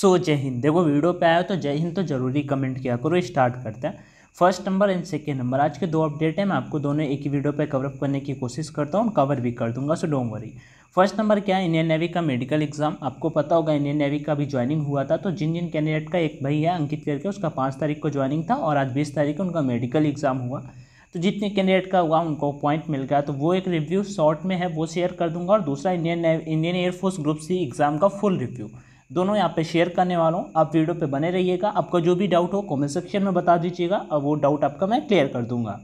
सो जय हिंद देखो वीडियो पे आया तो जय हिंद तो जरूरी कमेंट किया करो स्टार्ट करते हैं first number and second number आज के दो अपडेट हैं मैं आपको दोनों एक ही वीडियो पर कवरअप करने की कोशिश करता हूँ कवर भी कर दूंगा so don't worry first number क्या है इंडियन नेवी का मेडिकल एग्जाम आपको पता होगा इंडियन नेवी का भी ज्वाइनिंग हुआ था तो जिन जिन कैंडिडेट का एक भाई है अंकित करके उसका पाँच तारीख को ज्वाइनिंग था और आज बीस तारीख को उनका मेडिकल एग्जाम हुआ तो जितने कैंडिडेट का हुआ उनको पॉइंट मिल गया तो वो एक रिव्यू शॉर्ट में है वो शेयर कर दूंगा और दूसरा Indian Indian air force group C exam का फुल रिव्यू दोनों यहाँ पे शेयर करने वाला हूँ आप वीडियो पे बने रहिएगा आपका जो भी डाउट हो कमेंट सेक्शन में बता दीजिएगा और वो डाउट आपका मैं क्लियर कर दूंगा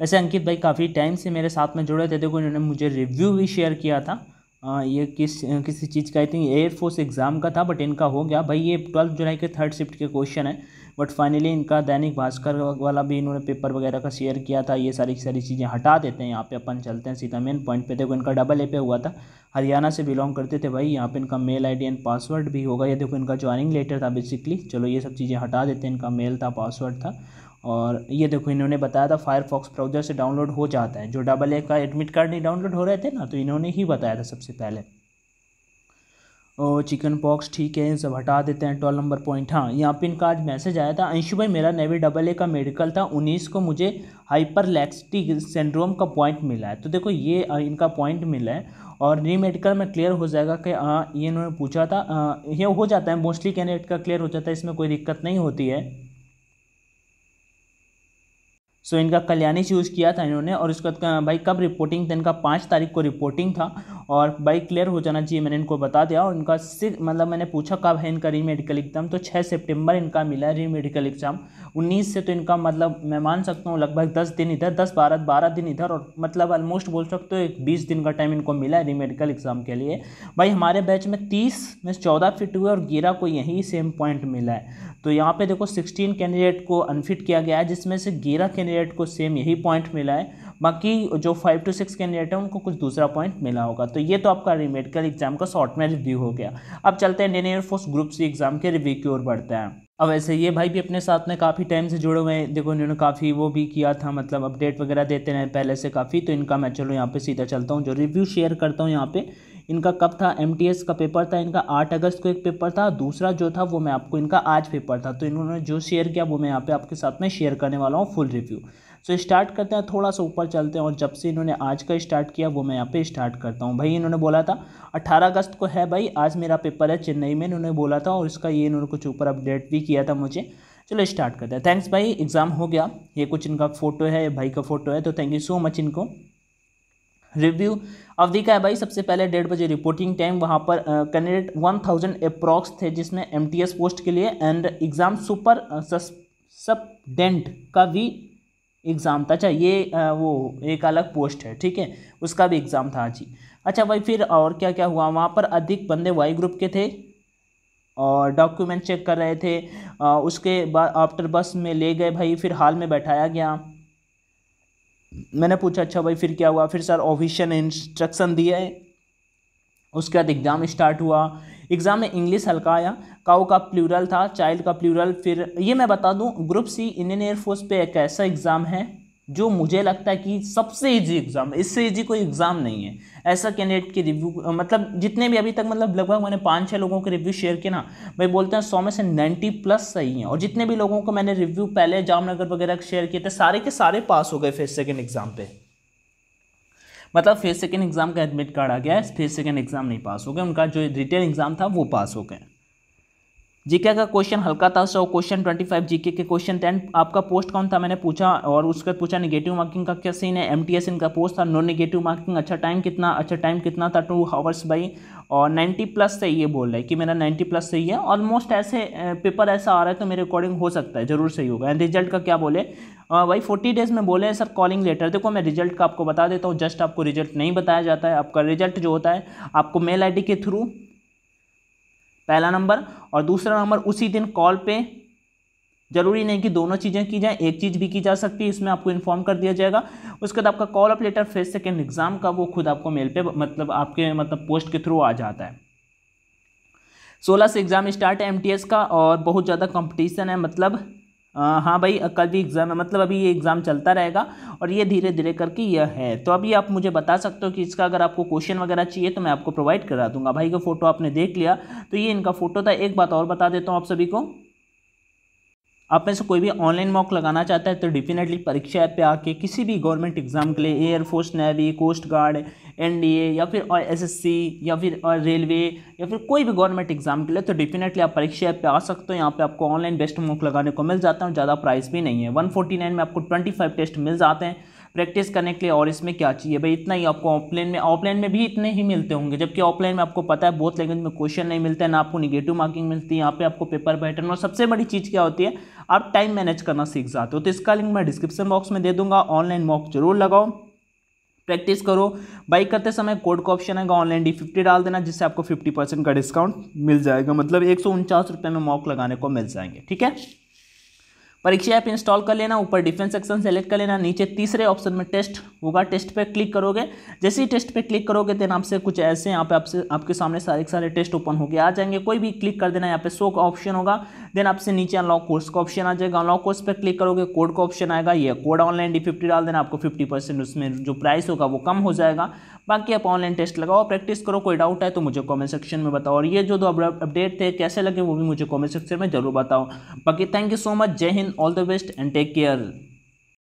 वैसे अंकित भाई काफ़ी टाइम से मेरे साथ में जुड़े थे देखो इन्होंने मुझे रिव्यू भी शेयर किया था आ, हाँ, ये किस किसी चीज़ का आई थिंक एयरफोर्स एग्ज़ाम का था बट इनका हो गया भाई ये ट्वेल्थ जुलाई के थर्ड शिफ्ट के क्वेश्चन है बट फाइनली इनका दैनिक भास्कर वाला भी इन्होंने पेपर वगैरह का शेयर किया था ये सारी सारी चीज़ें हटा देते हैं यहाँ पे अपन चलते हैं सीधा मेन पॉइंट पे देखो इनका डबल ए पे हुआ था हरियाणा से बिलोंग करते थे भाई यहाँ पे इनका मेल आईडी एंड पासवर्ड भी होगा ये देखो इनका ज्वाइनिंग लेटर था बेसिकली चलो ये सब चीज़ें हटा देते हैं इनका मेल था पासवर्ड था और ये देखो इन्होंने बताया था फायरफॉक्स ब्राउज़र से डाउनलोड हो जाता है जो डबल ए का एडमिट कार्ड नहीं डाउनलोड हो रहे थे ना तो इन्होंने ही बताया था सबसे पहले और चिकन पॉक्स ठीक है इन सब हटा देते हैं ट्वेल्व नंबर पॉइंट हाँ यहाँ पिन इनका आज मैसेज आया था अंशु भाई मेरा नेवी डबल ए का मेडिकल था उन्नीस को मुझे हाइपरलैक्सिटी सिंड्रोम का पॉइंट मिला है तो देखो ये इनका पॉइंट मिला है और री मेडिकल में क्लियर हो जाएगा कि हाँ ये इन्होंने पूछा था आ, ये हो जाता है मोस्टली कैंडिडेट का क्लियर हो जाता है इसमें कोई दिक्कत नहीं होती है सो इनका कल्याणी चूज़ किया था इन्होंने और इसके बाद भाई कब रिपोर्टिंग था इनका पाँच तारीख को रिपोर्टिंग था और भाई क्लियर हो जाना चाहिए मैंने इनको बता दिया और इनका सिर्फ मतलब मैंने पूछा कब है इनका री मेडिकल एग्ज़ाम तो छः सितंबर इनका मिला री मेडिकल एग्ज़ाम उन्नीस से तो इनका मतलब मैं मान सकता हूँ लगभग दस दिन इधर दस बारह बारह दिन इधर और मतलब ऑलमोस्ट बोल सकते हो एक बीस दिन का टाइम इनको मिला री मेडिकल एग्ज़ाम के लिए भाई हमारे बैच में तीस में चौदह फिट हुए और गेरा को यही सेम पॉइंट मिला है तो यहाँ पे देखो 16 कैंडिडेट को अनफिट किया गया है जिसमें से ग्यारह कैंडिडेट को सेम यही पॉइंट मिला है बाकी जो फाइव टू सिक्स कैंडिडेट है उनको कुछ दूसरा पॉइंट मिला होगा तो ये तो आपका रिमेडिकल एग्जाम का शॉर्ट में रिव्यू हो गया अब चलते हैं Indian air force group C exam के रिव्यू की ओर बढ़ते हैं अब ऐसे ये भाई भी अपने साथ में काफ़ी टाइम से जुड़े हुए हैं देखो इन्होंने काफ़ी वो भी किया था मतलब अपडेट वगैरह देते रहे पहले से काफ़ी तो इनका मैं चलो यहाँ पे सीधा चलता हूँ जो रिव्यू शेयर करता हूँ यहाँ पे इनका कब था एम का पेपर था इनका आठ अगस्त को एक पेपर था दूसरा जो था वो मैं आपको इनका आज पेपर था तो इन्होंने जो शेयर किया वो मैं यहाँ पे आपके साथ में शेयर करने वाला हूँ full review so so, start करते हैं थोड़ा सा ऊपर चलते हैं और जब से इन्होंने आज का स्टार्ट किया वो मैं यहाँ पे स्टार्ट करता हूँ भाई इन्होंने बोला था 18 अगस्त को है भाई आज मेरा पेपर है चेन्नई में इन्होंने बोला था और इसका ये इन्होंने कुछ ऊपर अपडेट भी किया था मुझे चलो स्टार्ट करते हैं थैंक्स भाई एग्ज़ाम हो गया ये कुछ इनका फ़ोटो है भाई का फ़ोटो है तो थैंक यू सो मच इनको रिव्यू अवधि का है भाई सबसे पहले डेढ़ बजे रिपोर्टिंग टाइम वहाँ पर कैंडिडेट वन थाउजेंड अप्रॉक्स थे जिसमें एम पोस्ट के लिए एंड एग्ज़ाम सुपर सपडेंट का भी एग्ज़ाम था अच्छा ये आ, वो एक अलग पोस्ट है ठीक है उसका भी एग्ज़ाम था जी अच्छा भाई फिर और क्या क्या हुआ वहाँ पर अधिक बंदे वाई ग्रुप के थे और डॉक्यूमेंट चेक कर रहे थे आ, उसके बाद आफ्टर बस में ले गए भाई फिर हाल में बैठाया गया मैंने पूछा अच्छा भाई फिर क्या हुआ फिर सर ऑफिशियल इंस्ट्रक्शन दिए उसके बाद एग्ज़ाम स्टार्ट हुआ एग्ज़ाम में इंग्लिश हल्का आया काउ का प्लूरल था चाइल्ड का प्लूरल फिर ये मैं बता दूँ ग्रुप सी इंडियन एयरफोर्स पे एक ऐसा एग्ज़ाम है जो मुझे लगता है कि सबसे इजी एग्ज़ाम है इससे इजी कोई एग्ज़ाम नहीं है ऐसा कैंडिडेट के रिव्यू मतलब जितने भी अभी तक मतलब लगभग मैंने पाँच छः लोगों के रिव्यू शेयर किए ना भाई बोलते हैं सौ में से नाइन्टी प्लस सही हैं और जितने भी लोगों को मैंने रिव्यू पहले जामनगर वगैरह शेयर किए थे सारे के सारे पास हो गए फिर सेकेंड एग्ज़ाम पर मतलब फिर सेकेंड एग्ज़ाम का एडमिट कार्ड आ गया है फिर सेकेंड एग्ज़ाम नहीं पास हो गए उनका जो रिटर्न एग्ज़ाम था वो पास हो गए जीके का क्वेश्चन हल्का था सो क्वेश्चन ट्वेंटी फाइव जीके के क्वेश्चन टेन आपका पोस्ट कौन था मैंने पूछा और उसके पूछा नेगेटिव मार्किंग का क्या सीन है एम एस इनका पोस्ट था नॉन नेगेटिव मार्किंग अच्छा टाइम कितना अच्छा टाइम कितना था टू हावर्स भाई और नाइन्टी प्लस से ये बोल रहा है कि मेरा नाइन्टी प्लस सही है ऑलमोस्ट ऐसे पेपर ऐसा आ रहा है तो मेरे अकॉर्डिंग हो सकता है जरूर सही होगा एंड रिजल्ट का क्या बोले भाई फोर्टी डेज में बोले सर कॉलिंग लेटर देखो मैं रिजल्ट का आपको बता देता हूँ जस्ट आपको रिजल्ट नहीं बताया जाता है आपका रिजल्ट जो होता है आपको मेल आई के थ्रू पहला नंबर और दूसरा नंबर उसी दिन कॉल पे जरूरी नहीं कि दोनों चीज़ें की जाएँ एक चीज़ भी की जा सकती है इसमें आपको इन्फॉर्म कर दिया जाएगा उसके बाद आपका कॉल अप लेटर फिर सेकेंड एग्ज़ाम का वो खुद आपको मेल पे मतलब आपके मतलब पोस्ट के थ्रू आ जाता है सोलह से एग्ज़ाम स्टार्ट है एम का और बहुत ज़्यादा कंपटीशन है मतलब हाँ भाई कल भी एग्ज़ाम है मतलब अभी ये एग्ज़ाम चलता रहेगा और ये धीरे धीरे करके यह है तो अभी आप मुझे बता सकते हो कि इसका अगर आपको क्वेश्चन वगैरह चाहिए तो मैं आपको प्रोवाइड करा दूंगा भाई का फ़ोटो आपने देख लिया तो ये इनका फ़ोटो था एक बात और बता देता हूँ आप सभी को आप में से कोई भी ऑनलाइन मॉक लगाना चाहता है तो डेफिनेटली परीक्षा ऐप पे आके किसी भी गवर्नमेंट एग्ज़ाम के लिए air force navy coast guard NDA या फिर और एसएससी या फिर और रेलवे या फिर कोई भी गवर्नमेंट एग्जाम के लिए तो डेफिनेटली आप परीक्षा ऐप पर आ सकते हो यहाँ पे आपको ऑनलाइन बेस्ट मॉक लगाने को मिल जाता है और ज़्यादा प्राइस भी नहीं है 149 में आपको 25 टेस्ट मिल जाते हैं प्रैक्टिस करने के लिए और इसमें क्या चाहिए भाई इतना ही आपको ऑफलाइन में ऑफलाइन में भी इतने ही मिलते होंगे जबकि ऑफलाइन में आपको पता है बहुत लैंग्वेज में क्वेश्चन नहीं मिलता है ना आपको निगेटिव मार्किंग मिलती है यहाँ पे आपको पेपर पैटर्न और सबसे बड़ी चीज़ क्या होती है आप टाइम मैनेज करना सीख जाते हो तो इसका लिंक मैं डिस्क्रिप्शन बॉक्स में दे दूंगा ऑनलाइन मॉक जरूर लगाओ प्रैक्टिस करो बाइक करते समय कोड का ऑप्शन आएगा ऑनलाइन डी फिफ्टी डाल देना जिससे आपको फिफ्टी परसेंट का डिस्काउंट मिल जाएगा मतलब एक सौ उनचास रुपये में मॉक लगाने को मिल जाएंगे ठीक है परीक्षा ऐप इंस्टॉल कर लेना ऊपर डिफेंस सेक्शन सेलेक्ट कर लेना नीचे तीसरे ऑप्शन में टेस्ट होगा टेस्ट पे क्लिक करोगे जैसे ही टेस्ट पे क्लिक करोगे देन आपसे कुछ ऐसे यहाँ पे आपसे आपके सामने सारे सारे टेस्ट ओपन होकर आ जाएंगे कोई भी क्लिक कर देना यहाँ पे शो का ऑप्शन होगा देन आपसे नीचे अनलॉक कोर्स का ऑप्शन आ जाएगा अनलॉक कोर्स पर क्लिक करोगे कोड का ऑप्शन आएगा यह कोड ऑनलाइन डी फिफ्टी डाल देना आपको फिफ्टी उसमें जो प्राइस होगा वो कम हो जाएगा बाकी आप ऑनलाइन टेस्ट लगाओ प्रैक्टिस करो कोई डाउट है तो मुझे कमेंट सेक्शन में बताओ और ये जो दो अपडेट थे कैसे लगे वो भी मुझे कमेंट सेक्शन में जरूर बताओ बाकी थैंक यू सो मच जय हिंद all the best and take care